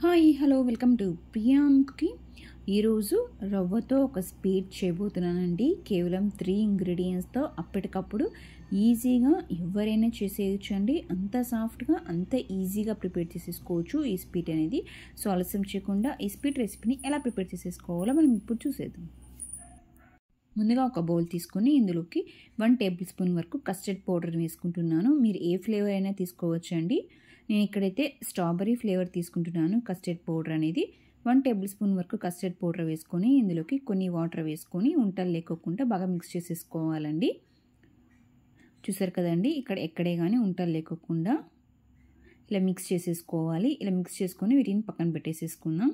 hi hello welcome to ప్రియాంక్కి ఈరోజు రవ్వతో ఒక స్పీడ్ చేయబోతున్నానండి కేవలం త్రీ ఇంగ్రీడియంట్స్తో అప్పటికప్పుడు ఈజీగా ఎవరైనా చేసేయచ్చు అండి అంత సాఫ్ట్గా అంత ఈజీగా ప్రిపేర్ చేసేసుకోవచ్చు ఈ స్పీడ్ అనేది సో ఆలస్యం చేయకుండా ఈ స్పీట్ రెసిపీని ఎలా ప్రిపేర్ చేసేసుకోవాలో మనం ఇప్పుడు చూసేద్దాం ముందుగా ఒక బౌల్ తీసుకొని ఇందులోకి వన్ టేబుల్ స్పూన్ వరకు కస్టర్డ్ పౌడర్ వేసుకుంటున్నాను మీరు ఏ ఫ్లేవర్ అయినా తీసుకోవచ్చండి అండి నేను ఇక్కడైతే స్ట్రాబెరీ ఫ్లేవర్ తీసుకుంటున్నాను కస్టర్డ్ పౌడర్ అనేది వన్ టేబుల్ స్పూన్ వరకు కస్టర్డ్ పౌడర్ వేసుకొని ఇందులోకి కొన్ని వాటర్ వేసుకొని ఉంటలు లేకోకుండా బాగా మిక్స్ చేసేసుకోవాలండి చూసారు కదండి ఇక్కడ ఎక్కడే కానీ ఉంటలు లేకోకుండా ఇలా మిక్స్ చేసేసుకోవాలి ఇలా మిక్స్ చేసుకొని వీటిని పక్కన పెట్టేసేసుకుందాం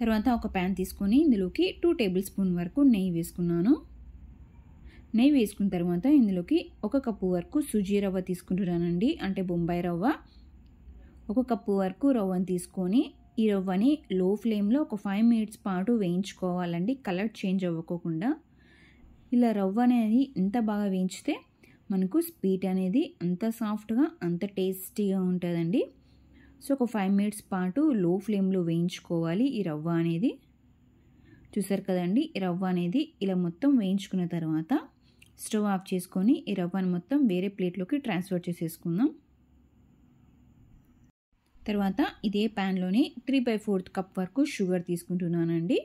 తర్వాత ఒక ప్యాన్ తీసుకొని ఇందులోకి టూ టేబుల్ స్పూన్ వరకు నెయ్యి వేసుకున్నాను నెయ్యి వేసుకున్న తర్వాత ఇందులోకి ఒక కప్పు వరకు సుజీ రవ్వ తీసుకుంటున్నానండి అంటే బొంబాయి రవ్వ ఒక కప్పు వరకు రవ్వను తీసుకొని ఈ రవ్వని లో ఫ్లేమ్లో ఒక ఫైవ్ మినిట్స్ పాటు వేయించుకోవాలండి కలర్ చేంజ్ అవ్వకోకుండా ఇలా రవ్వ అనేది ఎంత బాగా వేయించితే మనకు స్వీట్ అనేది అంత సాఫ్ట్గా అంత టేస్టీగా ఉంటుందండి సో ఒక ఫైవ్ మినిట్స్ పాటు లో ఫ్లేమ్లో వేయించుకోవాలి ఈ రవ్వ అనేది చూసారు కదండి రవ్వ అనేది ఇలా మొత్తం వేయించుకున్న తర్వాత స్టవ్ ఆఫ్ చేసుకొని ఈ రవ్వను మొత్తం వేరే ప్లేట్లోకి ట్రాన్స్ఫర్ చేసేసుకుందాం తర్వాత ఇదే ప్యాన్లోనే త్రీ బై ఫోర్త్ కప్ వరకు షుగర్ తీసుకుంటున్నానండి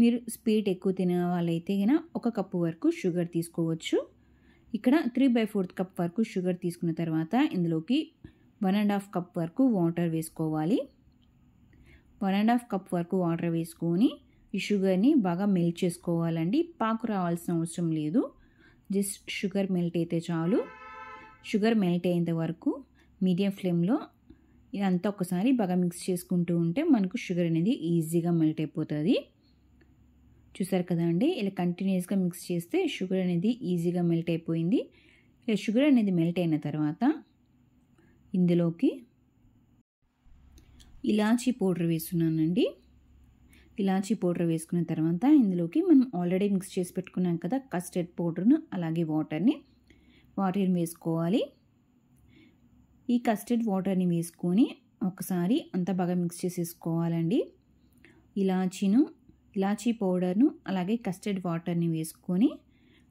మీరు స్పీడ్ ఎక్కువ తినే వాళ్ళైతే కనుక ఒక కప్పు వరకు షుగర్ తీసుకోవచ్చు ఇక్కడ త్రీ బై ఫోర్త్ కప్ వరకు షుగర్ తీసుకున్న తర్వాత ఇందులోకి వన్ అండ్ హాఫ్ కప్ వరకు వాటర్ వేసుకోవాలి వన్ అండ్ హాఫ్ కప్ వరకు వాటర్ వేసుకొని ఈ షుగర్ని బాగా మెల్ట్ చేసుకోవాలండి పాకు రావాల్సిన అవసరం లేదు జస్ట్ షుగర్ మెల్ట్ అయితే చాలు షుగర్ మెల్ట్ అయ్యేంత వరకు మీడియం ఫ్లేమ్లో ఇదంతా ఒకసారి బాగా మిక్స్ చేసుకుంటూ ఉంటే మనకు షుగర్ అనేది ఈజీగా మెల్ట్ అయిపోతుంది చూసారు కదండి ఇలా కంటిన్యూస్గా మిక్స్ చేస్తే షుగర్ అనేది ఈజీగా మెల్ట్ అయిపోయింది ఇలా షుగర్ అనేది మెల్ట్ అయిన తర్వాత ఇందులోకి ఇలాచీ పౌడర్ వేస్తున్నానండి ఇలాచి పౌడర్ వేసుకున్న తర్వాత ఇందులోకి మనం ఆల్రెడీ మిక్స్ చేసి పెట్టుకున్నాం కదా కస్టర్డ్ పౌడర్ను అలాగే వాటర్ని వాటర్ని వేసుకోవాలి ఈ కస్టర్డ్ వాటర్ని వేసుకొని ఒకసారి అంతా బాగా మిక్స్ చేసేసుకోవాలండి ఇలాచీను ఇలాచీ పౌడర్ను అలాగే కస్టర్డ్ వాటర్ని వేసుకొని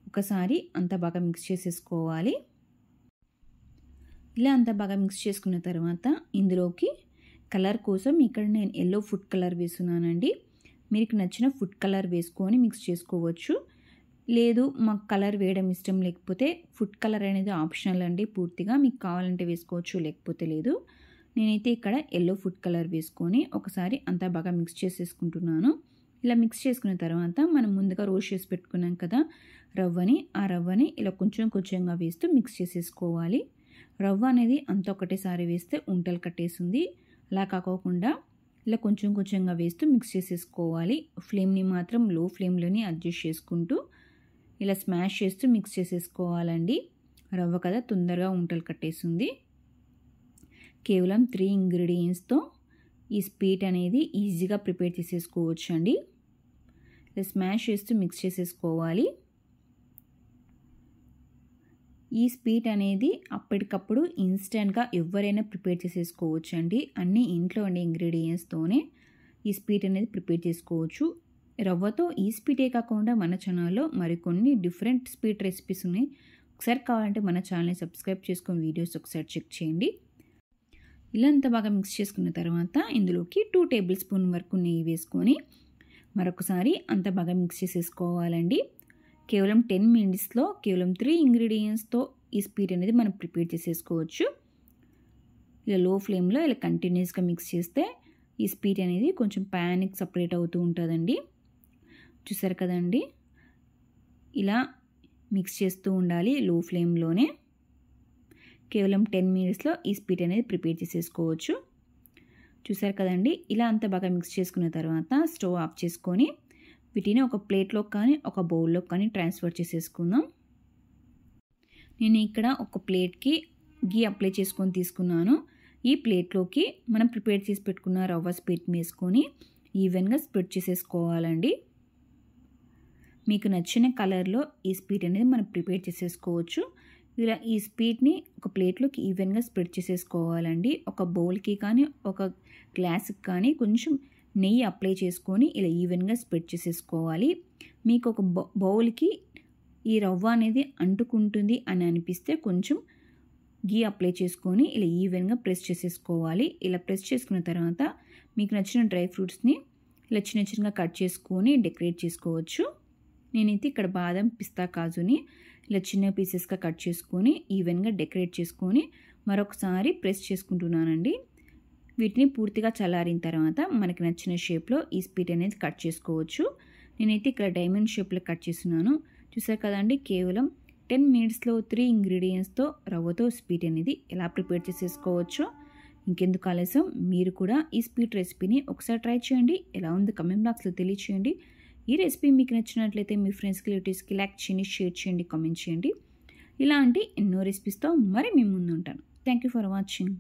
ఒకసారి అంతా బాగా మిక్స్ చేసేసుకోవాలి ఇలా అంతా బాగా మిక్స్ చేసుకున్న తర్వాత ఇందులోకి కలర్ కోసం ఇక్కడ నేను ఎల్లో ఫుడ్ కలర్ వేసున్నానండి మీకు నచ్చిన ఫుడ్ కలర్ వేసుకొని మిక్స్ చేసుకోవచ్చు లేదు మాకు కలర్ వేయడం ఇష్టం లేకపోతే ఫుడ్ కలర్ అనేది ఆప్షనల్ అండి పూర్తిగా మీకు కావాలంటే వేసుకోవచ్చు లేకపోతే లేదు నేనైతే ఇక్కడ ఎల్లో ఫుడ్ కలర్ వేసుకొని ఒకసారి అంతా బాగా మిక్స్ చేసేసుకుంటున్నాను ఇలా మిక్స్ చేసుకున్న తర్వాత మనం ముందుగా రోస్ట్ చేసి పెట్టుకున్నాం కదా రవ్వని ఆ రవ్వని ఇలా కొంచెం కొంచెంగా వేస్తూ మిక్స్ చేసేసుకోవాలి రవ్వ అనేది అంత ఒకటేసారి వేస్తే ఉంటలు కట్టేసింది అలా కాకోకుండా ఇలా కొంచెం కొంచెంగా వేస్తూ మిక్స్ చేసేసుకోవాలి ఫ్లేమ్ని మాత్రం లో ఫ్లేమ్లోనే అడ్జస్ట్ చేసుకుంటూ ఇలా స్మాష్ చేస్తూ మిక్స్ చేసేసుకోవాలండి రవ్వ కదా తొందరగా ఉంటలు కట్టేసింది కేవలం త్రీ ఇంగ్రీడియంట్స్తో ఈ స్వీట్ అనేది ఈజీగా ప్రిపేర్ చేసేసుకోవచ్చు అండి స్మాష్ చేస్తూ మిక్స్ చేసేసుకోవాలి ఈ స్వీట్ అనేది అప్పటికప్పుడు ఇన్స్టెంట్గా ఎవరైనా ప్రిపేర్ చేసేసుకోవచ్చు అండి అన్నీ ఇంట్లో ఉండే ఇంగ్రీడియంట్స్తోనే ఈ స్వీట్ అనేది ప్రిపేర్ చేసుకోవచ్చు రవ్వతో ఈ స్వీటే కాకుండా మన ఛానల్లో మరికొన్ని డిఫరెంట్ స్వీట్ రెసిపీస్ ఉన్నాయి ఒకసారి కావాలంటే మన ఛానల్ని సబ్స్క్రైబ్ చేసుకుని వీడియోస్ ఒకసారి చెక్ చేయండి ఇలా అంత బాగా మిక్స్ చేసుకున్న తర్వాత ఇందులోకి టూ టేబుల్ స్పూన్ వరకు నెయ్యి వేసుకొని మరొకసారి అంత బాగా మిక్స్ చేసేసుకోవాలండి కేవలం టెన్ మినిట్స్లో కేవలం త్రీ ఇంగ్రీడియంట్స్తో ఈ స్పీడ్ అనేది మనం ప్రిపేర్ చేసేసుకోవచ్చు ఇలా లో ఫ్లేమ్లో ఇలా కంటిన్యూస్గా మిక్స్ చేస్తే ఈ స్పీడ్ అనేది కొంచెం ప్యాన్కి సపరేట్ అవుతూ ఉంటుందండి చూసారు కదండి ఇలా మిక్స్ చేస్తూ ఉండాలి లో ఫ్లేమ్లోనే కేవలం టెన్ మినిట్స్లో ఈ స్పీడ్ అనేది ప్రిపేర్ చేసేసుకోవచ్చు చూసారు కదండి ఇలా అంతా బాగా మిక్స్ చేసుకున్న తర్వాత స్టవ్ ఆఫ్ చేసుకొని వీటిని ఒక ప్లేట్లో కానీ ఒక బౌల్లో కానీ ట్రాన్స్ఫర్ చేసేసుకుందాం నేను ఇక్కడ ఒక ప్లేట్కి గీ అప్లై చేసుకొని తీసుకున్నాను ఈ ప్లేట్లోకి మనం ప్రిపేర్ చేసి పెట్టుకున్న రవ్వ స్ప్రెడ్ వేసుకొని ఈవెన్గా స్ప్రెడ్ చేసేసుకోవాలండి మీకు నచ్చిన కలర్లో ఈ స్పీట్ అనేది మనం ప్రిపేర్ చేసేసుకోవచ్చు ఇలా ఈ స్పీడ్ని ఒక ప్లేట్లోకి ఈవెన్గా స్ప్రెడ్ చేసేసుకోవాలండి ఒక బౌల్కి కానీ ఒక గ్లాస్కి కానీ కొంచెం నెయ్యి అప్లై చేసుకొని ఇలా ఈవెన్గా స్ప్రెడ్ చేసేసుకోవాలి మీకు ఒక బౌల్కి ఈ రవ్వ అనేది అంటుకుంటుంది అని అనిపిస్తే కొంచెం గీ అప్లై చేసుకొని ఇలా ఈవెన్గా ప్రెస్ చేసేసుకోవాలి ఇలా ప్రెస్ చేసుకున్న తర్వాత మీకు నచ్చిన డ్రై ఫ్రూట్స్ని ఇలా చిన్న చిన్నగా కట్ చేసుకొని డెకరేట్ చేసుకోవచ్చు నేనైతే ఇక్కడ బాదం పిస్తా కాజుని ఇలా చిన్న పీసెస్గా కట్ చేసుకొని ఈవెన్గా డెకరేట్ చేసుకొని మరొకసారి ప్రెస్ చేసుకుంటున్నానండి వీటిని పూర్తిగా చల్లారిన తర్వాత మనకి నచ్చిన షేప్లో ఈ స్పీట్ అనేది కట్ చేసుకోవచ్చు నేనైతే ఇక్కడ డైమండ్ షేప్లో కట్ చేస్తున్నాను చూసారు కదండి కేవలం టెన్ మినిట్స్లో త్రీ ఇంగ్రీడియంట్స్తో రవ్వతో స్వీట్ అనేది ఎలా ప్రిపేర్ చేసేసుకోవచ్చో ఇంకెందుకు ఆలస్యం మీరు కూడా ఈ స్వీట్ రెసిపీని ఒకసారి ట్రై చేయండి ఎలా ఉంది కమెంట్ బాక్స్లో తెలియచేయండి ఈ రెసిపీ మీకు నచ్చినట్లయితే మీ ఫ్రెండ్స్కి రిలేటివ్స్కి లైక్ చేయండి షేర్ చేయండి కామెంట్ చేయండి ఇలాంటి ఎన్నో రెసిపీస్తో మరి మేము ముందు ఉంటాను థ్యాంక్ ఫర్ వాచింగ్